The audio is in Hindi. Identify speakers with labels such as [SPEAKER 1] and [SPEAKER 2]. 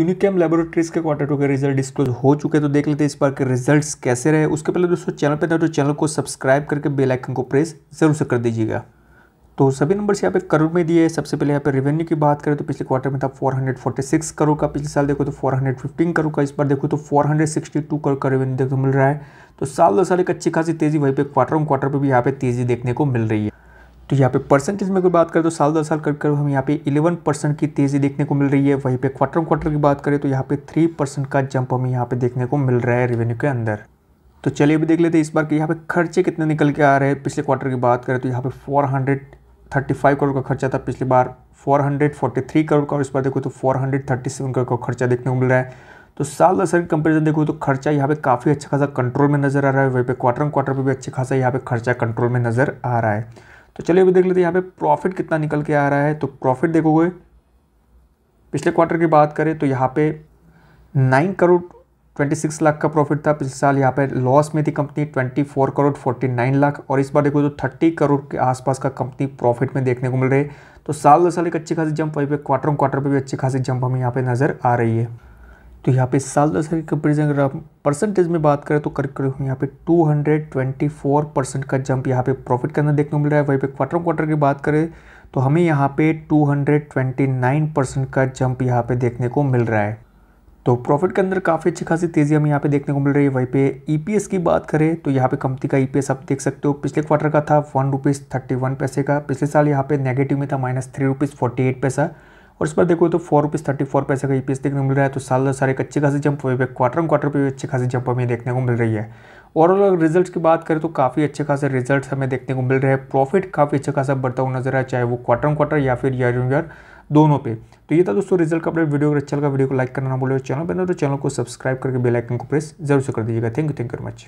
[SPEAKER 1] यूनिकेम लेबोरेटरीज के क्वार्टर टू के रिजल्ट डिस्क्लोज हो चुके तो देख लेते हैं इस बार के रिजल्ट्स कैसे रहे उसके पहले दोस्तों चैनल पर था तो चैनल को सब्सक्राइब करके बेल आइकन को प्रेस जरूर से कर दीजिएगा तो सभी नंबर्स यहाँ पे करोड़ में दिए सबसे पहले यहाँ पे रेवेन्यू की बात करें तो पिछले क्वार्टर में था 446 करोड़ का पिछले साल देखो तो 415 करोड़ का इस बार देखो तो 462 करोड़ का रेवेन्यू देखने को मिल रहा है तो साल दो साल एक अच्छी खासी तेजी वहीं पे क्वार्टर ऑन क्वार्टर पर भी यहाँ पे तेजी देखने को मिल रही है तो यहाँ पे परसेंटेज में अगर बात करें तो साल दर साल कर हम यहाँ पे 11 परसेंट की तेज़ी देखने को मिल रही है वहीं पे क्वार्टर क्वार्टर की बात करें तो यहाँ पे 3 परसेंट का जंप हमें यहाँ पे देखने को मिल रहा है रेवेन्यू के अंदर तो चलिए अभी देख लेते हैं इस बार के यहाँ पे खर्चे कितने निकल के आ रहे हैं पिछले क्वार्टर की बात करें तो यहाँ पे फोर करोड़ का खर्चा था पिछली बार फोर करोड़ का और इस बार देखो तो फोर करोड़ का खर्चा देखने को मिल रहा है तो साल दर साल के कंपेरिजन देखो तो खर्चा यहाँ पे काफ़ी अच्छा खासा कंट्रोल में नज़र आ रहा है वहीं पर क्वार्टर क्वार्टर पर भी अच्छे खासा यहाँ पे खर्चा कंट्रोल में नज़र आ रहा है तो चलिए अभी देख लेते हैं यहाँ पे प्रॉफिट कितना निकल के आ रहा है तो प्रॉफिट देखोगे पिछले क्वार्टर की बात करें तो यहाँ पे nine crore twenty six lakh का प्रॉफिट था पिछले साल यहाँ पे लॉस में थी company twenty four crore forty nine lakh और इस बार देखो तो थर्टी करोड़ के आसपास का कंपनी प्रॉफिट में देखने को मिल रही है तो साल दो साल एक अच्छी खासी जंप वहीं पे क्वार्टर क्वार्टर पर भी अच्छी खासी जंप हमें यहाँ पर नज़र आ रही है तो यहाँ पे साल दस की कंपेरिजन अगर आप परसेंटेज में बात करें तो करीब हम यहाँ पे 224 परसेंट का जंप यहाँ पे प्रॉफिट के अंदर देखने को मिल रहा है वहीं पे क्वार्टर क्वार्टर की बात करें तो हमें यहाँ पे 229 परसेंट का जंप यहाँ पे देखने को मिल रहा है तो प्रॉफिट के अंदर काफ़ी अच्छी खासी तेज़ी हमें यहाँ पे देखने को मिल रही है वहीं पे ईपीएस e की बात करें तो यहाँ पे कंपनी का ईपीएस e आप देख सकते हो पिछले क्वार्टर का था वन रुपीज़ थर्टी वन पैसे का पिछले साल यहाँ पे नेगेटिव में था minus three rupees forty eight पैसा और इस पर देखो तो फोर रुपीज़ थर्टी फोर पैसे का ई देखने को मिल रहा है तो साल दर साल एक अच्छी खासी जंप हुई है क्वार्टर एंड क्वार्टर पर भी अच्छी खासी जंप हमें देखने को मिल रही है ओवरऑल रिजल्ट की बात करें तो काफ़ी अच्छे खासे रिजल्ट हमें देखने को मिल रहे हैं प्रॉफिट काफ़ी अच्छा खासा बढ़ता हुआ नजर आया चाहे वो क्वार्टर क्वार्टर या फिर ईयर टू ईयर दोनों पे तो ये था दोस्तों रिजल्ट का अपडेट वीडियो अगर अच्छा लगा वीडियो को लाइक करना ना बोले चैनल पर तो चैनल को सब्सक्राइब करके बेल आइकन को प्रेस जरूर से कर दीजिएगा thank you thank you very much